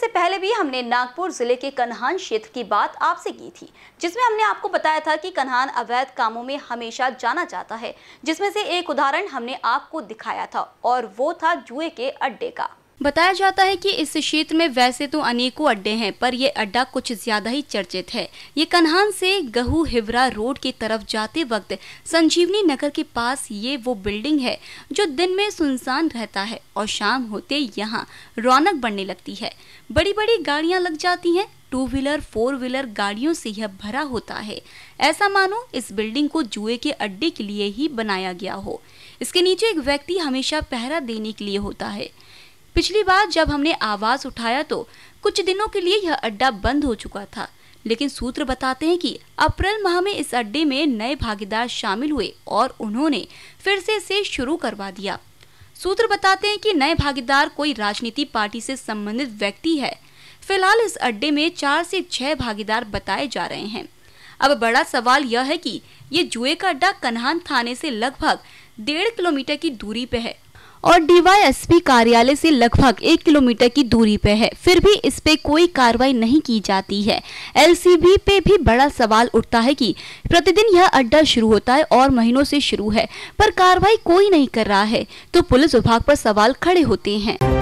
इससे पहले भी हमने नागपुर जिले के कन्हान क्षेत्र की बात आपसे की थी जिसमें हमने आपको बताया था कि कन्हान अवैध कामों में हमेशा जाना जाता है जिसमें से एक उदाहरण हमने आपको दिखाया था और वो था जुए के अड्डे का बताया जाता है कि इस क्षेत्र में वैसे तो अनेकों अड्डे हैं पर यह अड्डा कुछ ज्यादा ही चर्चित है ये कन्हान से गहू हिवरा रोड की तरफ जाते वक्त संजीवनी नगर के पास ये वो बिल्डिंग है जो दिन में सुनसान रहता है और शाम होते यहाँ रौनक बढ़ने लगती है बड़ी बड़ी गाड़ियाँ लग जाती हैं टू व्हीलर फोर व्हीलर गाड़ियों से यह भरा होता है ऐसा मानो इस बिल्डिंग को जुए के अड्डे के लिए ही बनाया गया हो इसके नीचे एक व्यक्ति हमेशा पहरा देने के लिए होता है पिछली बार जब हमने आवाज उठाया तो कुछ दिनों के लिए यह अड्डा बंद हो चुका था लेकिन सूत्र बताते हैं कि अप्रैल माह में इस अड्डे में नए भागीदार शामिल हुए और उन्होंने फिर से इसे शुरू करवा दिया सूत्र बताते हैं कि नए भागीदार कोई राजनीति पार्टी से संबंधित व्यक्ति है फिलहाल इस अड्डे में चार से छह भागीदार बताए जा रहे हैं अब बड़ा सवाल यह है कि ये जुए का अड्डा कन्हान थाने से लगभग डेढ़ किलोमीटर की दूरी पे है और डीवाईएसपी कार्यालय से लगभग एक किलोमीटर की दूरी पर है फिर भी इस पे कोई कार्रवाई नहीं की जाती है एलसीबी पे भी बड़ा सवाल उठता है कि प्रतिदिन यह अड्डा शुरू होता है और महीनों से शुरू है पर कार्रवाई कोई नहीं कर रहा है तो पुलिस विभाग पर सवाल खड़े होते हैं